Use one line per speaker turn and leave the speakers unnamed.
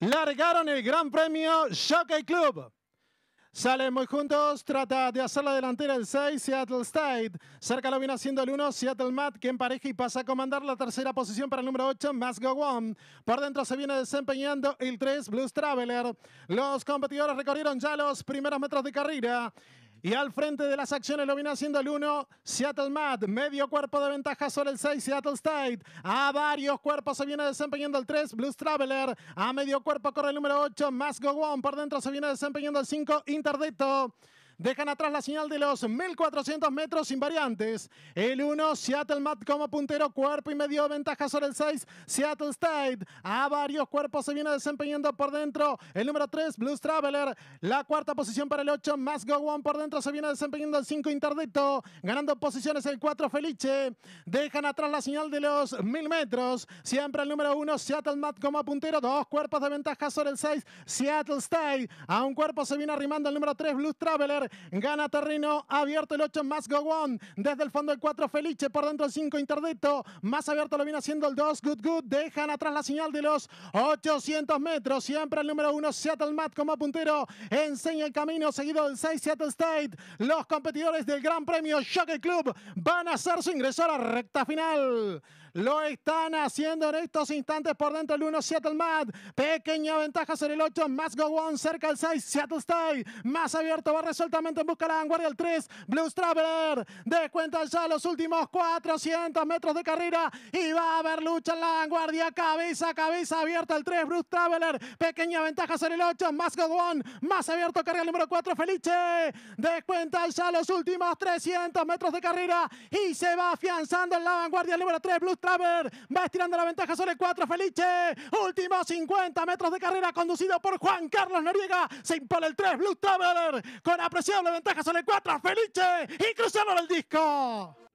largaron el Gran Premio Jockey Club. Salen muy juntos, trata de hacer la delantera el 6, Seattle State. Cerca lo viene haciendo el 1, Seattle Matt, que empareja y pasa a comandar la tercera posición para el número 8, GO One. Por dentro se viene desempeñando el 3, Blues Traveler. Los competidores recorrieron ya los primeros metros de carrera y al frente de las acciones lo viene haciendo el 1, Seattle Matt. Medio cuerpo de ventaja sobre el 6, Seattle State. A varios cuerpos se viene desempeñando el 3, Blues Traveler. A medio cuerpo corre el número 8, Go One. Por dentro se viene desempeñando el 5, Interdicto. Dejan atrás la señal de los 1400 metros invariantes. El 1, Seattle Matt como puntero, cuerpo y medio, ventaja sobre el 6, Seattle State. A varios cuerpos se viene desempeñando por dentro. El número 3, Blues Traveler. La cuarta posición para el 8, Más Go One por dentro se viene desempeñando el 5, Interdicto. Ganando posiciones el 4, Felice. Dejan atrás la señal de los 1000 metros. Siempre el número 1, Seattle Matt como puntero. Dos cuerpos de ventaja sobre el 6, Seattle State. A un cuerpo se viene arrimando el número 3, Blues Traveler. Gana terreno abierto el 8, más One Desde el fondo el 4, Felice. Por dentro el 5, Interdicto Más abierto lo viene haciendo el 2, Good Good. Dejan atrás la señal de los 800 metros. Siempre el número 1, Seattle Matt como puntero. Enseña el camino, seguido del 6, Seattle State. Los competidores del Gran Premio Jockey Club van a hacer su ingreso a la recta final. Lo están haciendo en estos instantes por dentro el 1 Seattle Mad. Pequeña ventaja sobre el 8. Más Go One cerca el 6. Seattle State. Más abierto. Va resueltamente en busca de la vanguardia el 3. Blues Traveler. Descuenta ya los últimos 400 metros de carrera. Y va a haber lucha en la vanguardia. Cabeza cabeza abierta el 3. Blue Traveler. Pequeña ventaja sobre el 8. Más Go One. Más abierto. Carga el número 4. Felice. Descuenta ya los últimos 300 metros de carrera. Y se va afianzando en la vanguardia el número 3. Blues Traver. Va estirando la ventaja sobre 4. Felice. Últimos 50 metros de carrera conducido por Juan Carlos Noriega. Se impone el 3. Blue Traver con apreciable ventaja sobre 4. Felice. Y cruzaron el disco.